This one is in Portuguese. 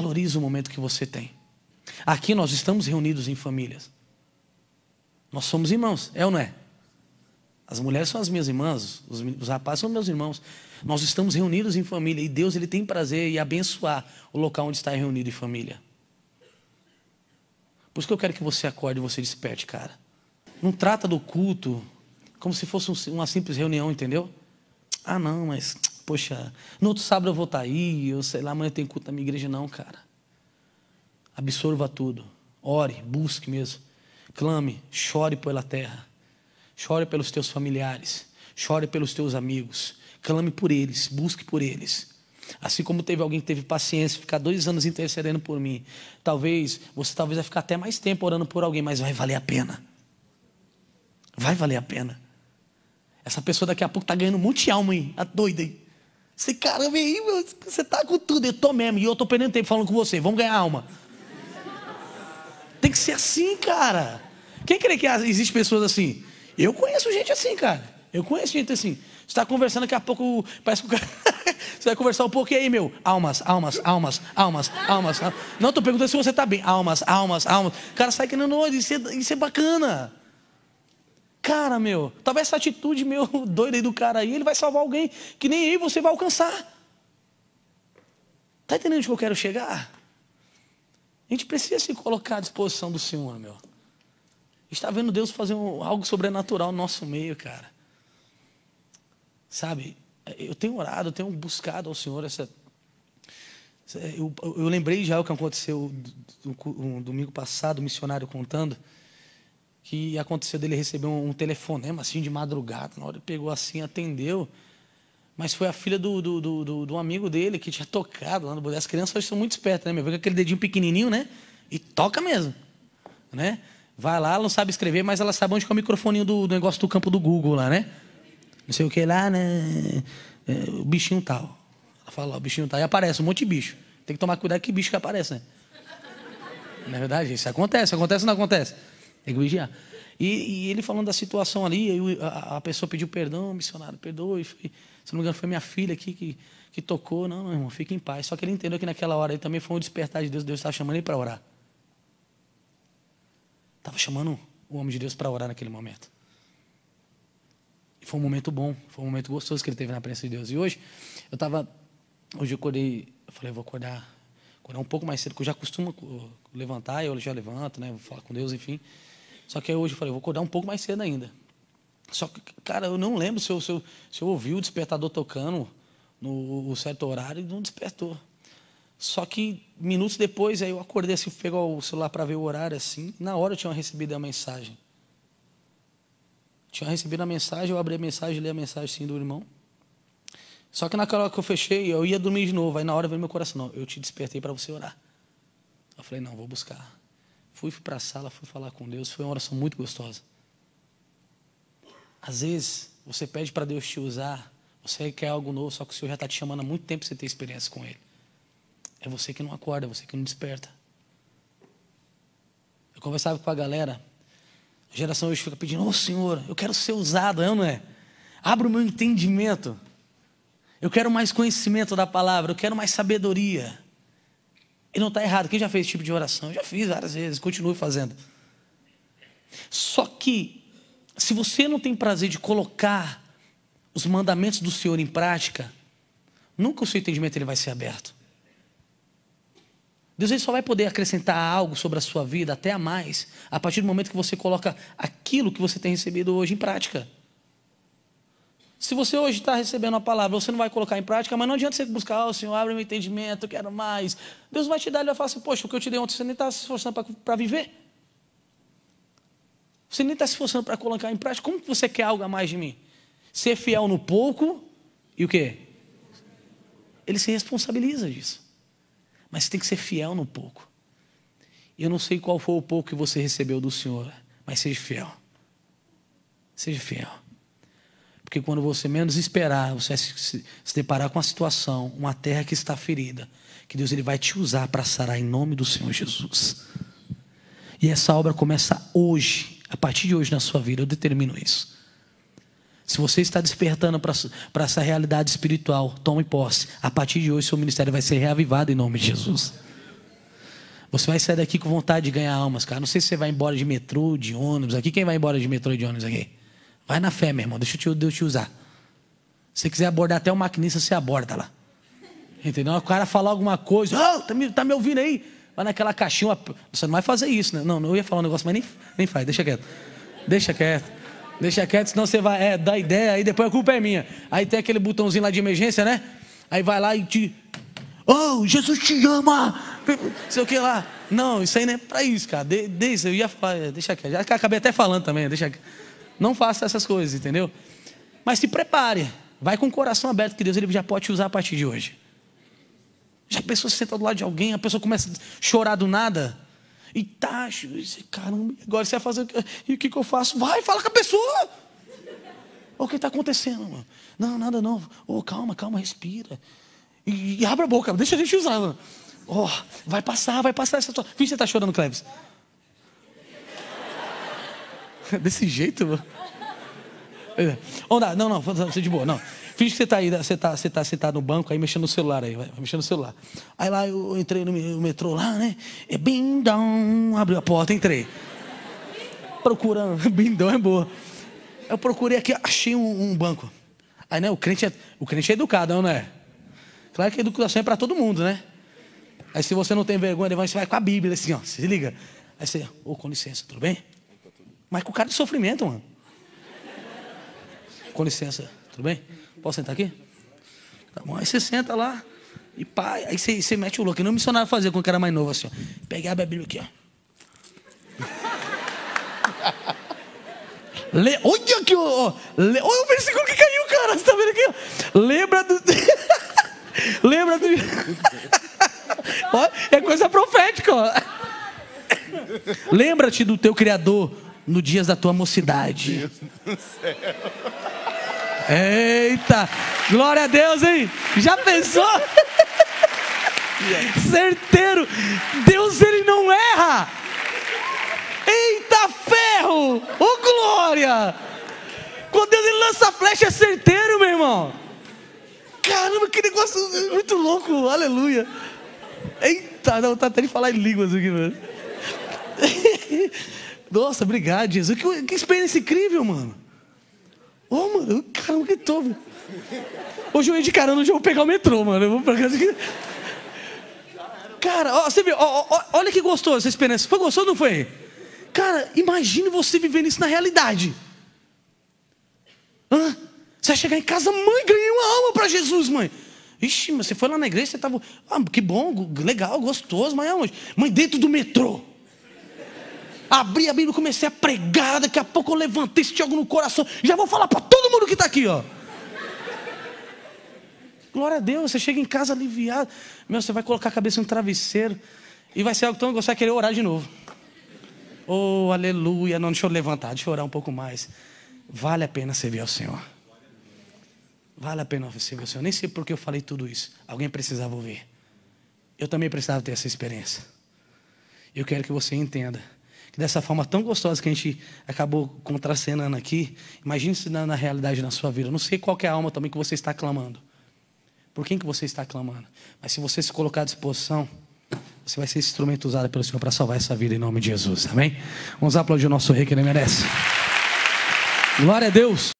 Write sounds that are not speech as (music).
valoriza o momento que você tem. Aqui nós estamos reunidos em famílias. Nós somos irmãos, é ou não é? As mulheres são as minhas irmãs, os, os rapazes são meus irmãos. Nós estamos reunidos em família e Deus ele tem prazer em abençoar o local onde está reunido em família. Por isso que eu quero que você acorde e você desperte, cara. Não trata do culto como se fosse uma simples reunião, entendeu? Ah, não, mas poxa, no outro sábado eu vou estar tá aí, eu sei lá, amanhã tem culto na minha igreja, não, cara. Absorva tudo. Ore, busque mesmo. Clame, chore pela terra. Chore pelos teus familiares. Chore pelos teus amigos. Clame por eles, busque por eles. Assim como teve alguém que teve paciência, ficar dois anos intercedendo por mim. Talvez, você talvez vai ficar até mais tempo orando por alguém, mas vai valer a pena. Vai valer a pena. Essa pessoa daqui a pouco está ganhando um de alma, hein? A tá doida, hein? Você, caramba, aí, meu, você tá com tudo. Eu tô mesmo. E eu tô perdendo tempo falando com você. Vamos ganhar alma. Tem que ser assim, cara. Quem crê que existe pessoas assim? Eu conheço gente assim, cara. Eu conheço gente assim. Você tá conversando, daqui a pouco parece que o cara... (laughs) Você vai conversar um pouco e aí, meu? Almas, almas, almas, almas, almas. Não, tô perguntando se você tá bem. Almas, almas, almas. O cara sai que não, e isso é, isso é bacana. Cara, meu, talvez essa atitude meu (laughs) doida aí do cara aí, ele vai salvar alguém que nem aí você vai alcançar. Tá entendendo onde eu quero chegar? A gente precisa se colocar à disposição do Senhor, meu. Está vendo Deus fazer um, algo sobrenatural no nosso meio, cara. Sabe? Eu tenho orado, eu tenho buscado ao Senhor essa eu, eu, lembrei já o que aconteceu um domingo passado, o missionário contando que aconteceu dele receber um, um telefonema né, assim de madrugada. Na hora ele pegou assim, atendeu. Mas foi a filha do, do, do, do amigo dele que tinha tocado lá no boteco. As crianças hoje são muito espertas, né, meu? Vê com aquele dedinho pequenininho, né? E toca mesmo, né? Vai lá, ela não sabe escrever, mas ela sabe onde que é o microfoninho do, do negócio do campo do Google lá, né? Não sei o que lá, né? É, o bichinho tal. Ela fala, o bichinho tal. E aparece um monte de bicho. Tem que tomar cuidado que bicho que aparece, né? Na é verdade, isso acontece, acontece ou não acontece? Tem que vigiar. E, e ele falando da situação ali, a, a, pessoa pediu perdão, missionário, perdoe. Foi, se não me engano, foi minha filha aqui que, que tocou. Não, não, irmão, fique em paz. Só que ele entendeu que naquela hora ele também foi um despertar de Deus. Deus estava chamando ele para orar. Estava chamando o homem de Deus para orar naquele momento. E foi um momento bom, foi um momento gostoso que ele teve na presença de Deus. E hoje, eu estava. Hoje eu acordei, eu falei, eu vou acordar Orar é um pouco mais cedo, que eu já costumo levantar, eu já levanto, né? Vou falar com Deus, enfim. Só que hoje eu falei, vou acordar um pouco mais cedo ainda. Só que, cara, eu não lembro se eu, se eu, se eu ouvi o despertador tocando no, no certo horário e não despertou. Só que minutos depois, aí eu acordei assim, pegou o celular para ver o horário assim. Na hora eu tinha recebido a mensagem. Tinha recebido a mensagem, eu abri a mensagem, li a mensagem sim do irmão. Só que naquela hora que eu fechei, eu ia dormir de novo. Aí na hora veio meu coração, não, eu te despertei para você orar. Eu falei, não, vou buscar. Fui, fui para a sala, fui falar com Deus. Foi uma oração muito gostosa. Às vezes, você pede para Deus te usar, você quer algo novo, só que o Senhor já está te chamando há muito tempo para você ter experiência com Ele. É você que não acorda, é você que não desperta. Eu conversava com a galera, a geração hoje fica pedindo, ô oh, Senhor, eu quero ser usado, eu é não é? Abra o meu entendimento. Eu quero mais conhecimento da palavra, eu quero mais sabedoria. E não está errado. Quem já fez esse tipo de oração? Eu já fiz várias vezes, continuo fazendo. Só que, se você não tem prazer de colocar os mandamentos do Senhor em prática, nunca o seu entendimento ele vai ser aberto. Deus ele só vai poder acrescentar algo sobre a sua vida, até a mais, a partir do momento que você coloca aquilo que você tem recebido hoje em prática. Se você hoje está recebendo a palavra, você não vai colocar em prática, mas não adianta você buscar, oh, Senhor, abre meu entendimento, eu quero mais. Deus vai te dar, ele vai falar assim, poxa, o que eu te dei ontem, você nem está se esforçando para viver. Você nem está se esforçando para colocar em prática. Como que você quer algo a mais de mim? Ser fiel no pouco e o quê? Ele se responsabiliza disso. Mas você tem que ser fiel no pouco. Eu não sei qual foi o pouco que você recebeu do Senhor, mas seja fiel. Seja fiel. Porque quando você menos esperar, você se, deparar com uma situação, uma terra que está ferida, que Deus ele vai te usar para sarar em nome do Senhor Jesus. E essa obra começa hoje, a partir de hoje na sua vida, eu determino isso. Se você está despertando para essa realidade espiritual, tome posse. A partir de hoje, seu ministério vai ser reavivado em nome de Jesus. Você vai sair daqui com vontade de ganhar almas, cara. Não sei se você vai embora de metrô, de ônibus aqui. Quem vai embora de metrô e de ônibus aqui? Vai na fé, meu irmão, deixa eu te, Deus te usar. Se você quiser abordar até o maquinista, você aborda lá. Entendeu? O cara falar alguma coisa, oh, tá, me, tá me ouvindo aí? Vai naquela caixinha, você não vai fazer isso, né? Não, não ia falar um negócio, mas nem, nem faz, deixa quieto. Deixa quieto. Deixa quieto, senão você vai é, dar ideia, aí depois a culpa é minha. Aí tem aquele botãozinho lá de emergência, né? Aí vai lá e te. Oh, Jesus te ama! Sei o que lá. Não, isso aí não é pra isso, cara. De, eu ia falar, deixa quieto. Já acabei até falando também, deixa quieto. Não faça essas coisas, entendeu? Mas se prepare. Vai com o coração aberto que Deus ele já pode te usar a partir de hoje. Já a pessoa se senta tá do lado de alguém, a pessoa começa a chorar do nada. E tá, caramba, agora você vai fazer o que? E o que, que eu faço? Vai, fala com a pessoa. O que está acontecendo? Mano? Não, nada não. Oh, calma, calma, respira. E, e abre a boca, deixa a gente usar. Oh, vai passar, vai passar essa situação. Por que você está chorando, Cleves. (laughs) Desse jeito, mano. É. não, não, você de boa, não. Finge que você tá aí, você tá, você tá, você tá no banco aí mexendo no celular aí, vai, mexendo no celular. Aí lá eu entrei no, metrô lá, né? É bindão, abriu a porta, entrei. Procurando, (laughs) bindão é boa. Eu procurei aqui, achei um, um banco. Aí, né, o crente é, o crente é educado, não é? Claro que a educação é para todo mundo, né? Aí se você não tem vergonha, você vai com a Bíblia assim, ó, se liga. Aí você, ô, oh, com licença, tudo bem? Mas com cara de sofrimento, mano. Com licença, tudo bem? Posso sentar aqui? Tá bom, aí você senta lá e pá, aí você, você mete o louco. E não missionário fazia quando era mais novo, assim, ó. a Bíblia aqui, ó. (laughs) Le... Olha aqui, ó. Le... Olha o versículo que caiu, cara. Você tá vendo aqui? Ó. Lembra do. (laughs) Lembra do. (laughs) é coisa profética, ó. Lembra-te do teu Criador no dias da tua mocidade. Meu Deus do céu. Eita! Glória a Deus, hein? Já pensou? Certeiro. Deus ele não erra. Eita ferro! Ô oh, glória! Quando Deus ele lança a flecha é certeiro, meu irmão. Caramba, que negócio muito louco. Aleluia. Eita, não, tá até de falar em línguas aqui, mano. (laughs) Nossa, obrigado, Jesus. Que, que experiência incrível, mano. Ô, oh, mano, o que tô velho. Hoje eu ia de caramba, hoje eu vou pegar o metrô, mano. Eu vou pra casa aqui. Cara, ó, você viu, ó, ó, olha que gostoso essa experiência. Foi gostoso ou não foi? Cara, imagine você vivendo isso na realidade. Hã? Você vai chegar em casa, mãe, ganhei uma alma para Jesus, mãe. Ixi, mas você foi lá na igreja, você tava. Ah, que bom, legal, gostoso, mas é onde? Mãe, dentro do metrô abri a Bíblia, comecei a pregar, daqui a pouco eu levantei esse algo no coração, já vou falar para todo mundo que está aqui, ó. Glória a Deus, você chega em casa aliviado, meu, você vai colocar a cabeça no travesseiro e vai ser algo tão gostoso, vai querer orar de novo. Oh, aleluia, não, deixa eu levantar, deixa eu orar um pouco mais. Vale a pena servir ao Senhor. Vale a pena servir ao Senhor. Nem sei porque eu falei tudo isso. Alguém precisava ouvir. Eu também precisava ter essa experiência. Eu quero que você entenda que dessa forma tão gostosa que a gente acabou contracenando aqui, imagine se na, na realidade na sua vida. Eu não sei qual é a alma também que você está clamando. Por quem que você está clamando? Mas se você se colocar à disposição, você vai ser instrumento usado pelo Senhor para salvar essa vida em nome de Jesus. Amém? Vamos aplaudir o nosso rei que ele merece. Glória a Deus.